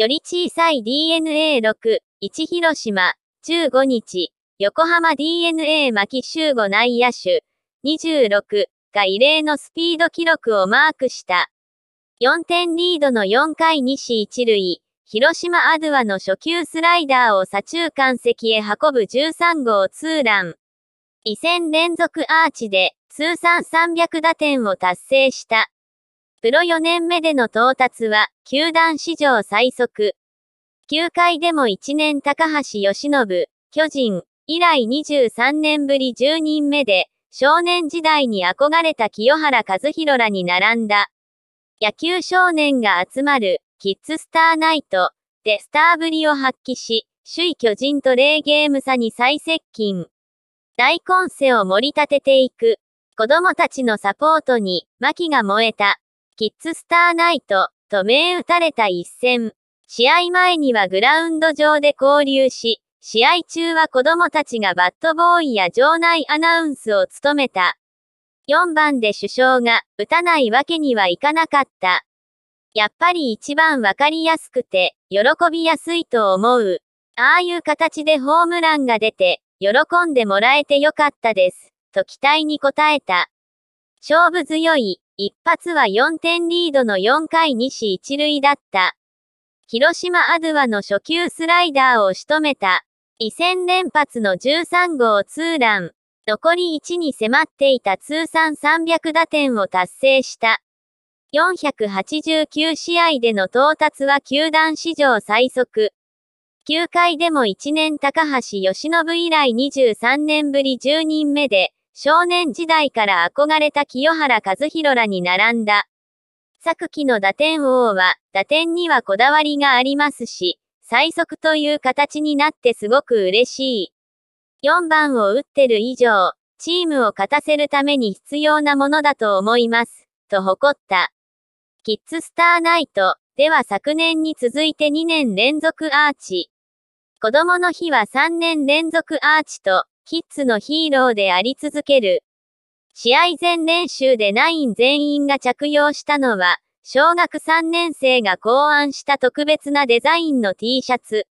より小さい DNA6、1広島、15日、横浜 DNA 牧集合内野手、26が異例のスピード記録をマークした。4点リードの4回西一塁、広島アドゥアの初級スライダーを左中間席へ運ぶ13号ツーラン。2戦連続アーチで通算300打点を達成した。プロ4年目での到達は、球団史上最速。球界でも1年高橋義信、巨人、以来23年ぶり10人目で、少年時代に憧れた清原和弘らに並んだ。野球少年が集まる、キッズスターナイト、でスターぶりを発揮し、首位巨人と0ゲーム差に最接近。大混戦を盛り立てていく。子供たちのサポートに、牧が燃えた。キッズスターナイトと銘打たれた一戦。試合前にはグラウンド上で交流し、試合中は子供たちがバットボーイや場内アナウンスを務めた。4番で首相が打たないわけにはいかなかった。やっぱり一番わかりやすくて、喜びやすいと思う。ああいう形でホームランが出て、喜んでもらえてよかったです、と期待に応えた。勝負強い、一発は4点リードの4回西一塁だった。広島アドゥアの初級スライダーを仕留めた。異戦連発の13号ツーラン。残り1に迫っていた通算300打点を達成した。489試合での到達は球団史上最速。球界でも1年高橋由信以来23年ぶり10人目で、少年時代から憧れた清原和弘らに並んだ。昨季の打点王は、打点にはこだわりがありますし、最速という形になってすごく嬉しい。4番を打ってる以上、チームを勝たせるために必要なものだと思います、と誇った。キッズスターナイトでは昨年に続いて2年連続アーチ。子供の日は3年連続アーチと、キッズのヒーローであり続ける。試合前練習でナイン全員が着用したのは、小学3年生が考案した特別なデザインの T シャツ。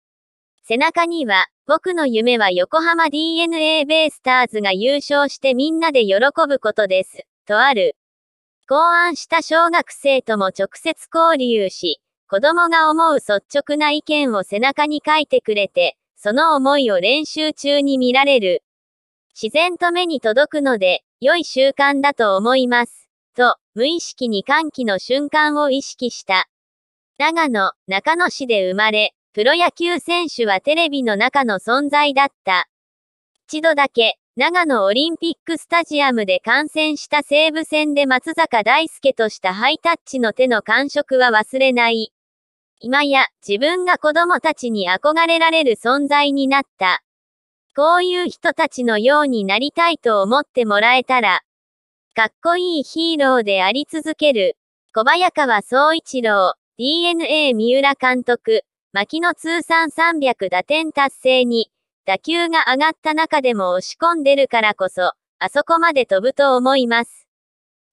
背中には、僕の夢は横浜 DNA ベイスターズが優勝してみんなで喜ぶことです、とある。考案した小学生とも直接交流し、子供が思う率直な意見を背中に書いてくれて、その思いを練習中に見られる。自然と目に届くので、良い習慣だと思います。と、無意識に歓喜の瞬間を意識した。長野、中野市で生まれ、プロ野球選手はテレビの中の存在だった。一度だけ、長野オリンピックスタジアムで観戦した西武戦で松坂大輔としたハイタッチの手の感触は忘れない。今や自分が子供たちに憧れられる存在になった。こういう人たちのようになりたいと思ってもらえたら、かっこいいヒーローであり続ける。小早川総一郎、DNA 三浦監督、牧の通算300打点達成に、打球が上がった中でも押し込んでるからこそ、あそこまで飛ぶと思います。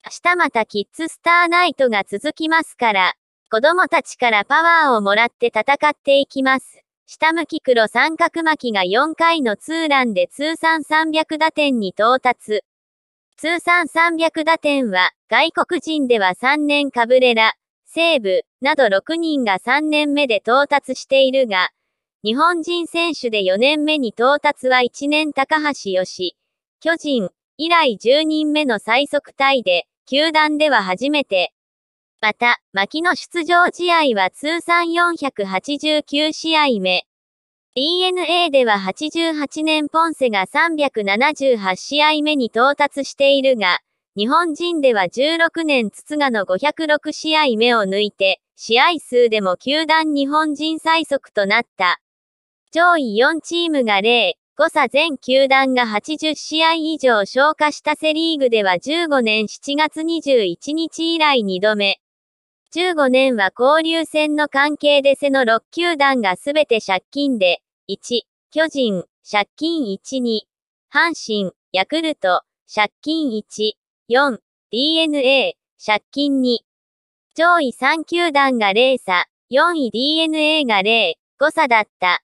明日またキッズスターナイトが続きますから、子供たちからパワーをもらって戦っていきます。下向き黒三角巻きが4回のツーランで通算300打点に到達。通算300打点は、外国人では3年カブレラ、西武、など6人が3年目で到達しているが、日本人選手で4年目に到達は1年高橋し、巨人、以来10人目の最速タイで、球団では初めて、また、牧の出場試合は通算489試合目。DNA では88年ポンセが378試合目に到達しているが、日本人では16年筒賀の506試合目を抜いて、試合数でも球団日本人最速となった。上位4チームが0、誤差全球団が80試合以上消化したセリーグでは15年7月21日以来2度目。1 5年は交流戦の関係でせの6球団がすべて借金で、1、巨人、借金1、2、阪神、ヤクルト、借金1、4、DNA、借金2。上位3球団が0差、4位 DNA が0、誤差だった。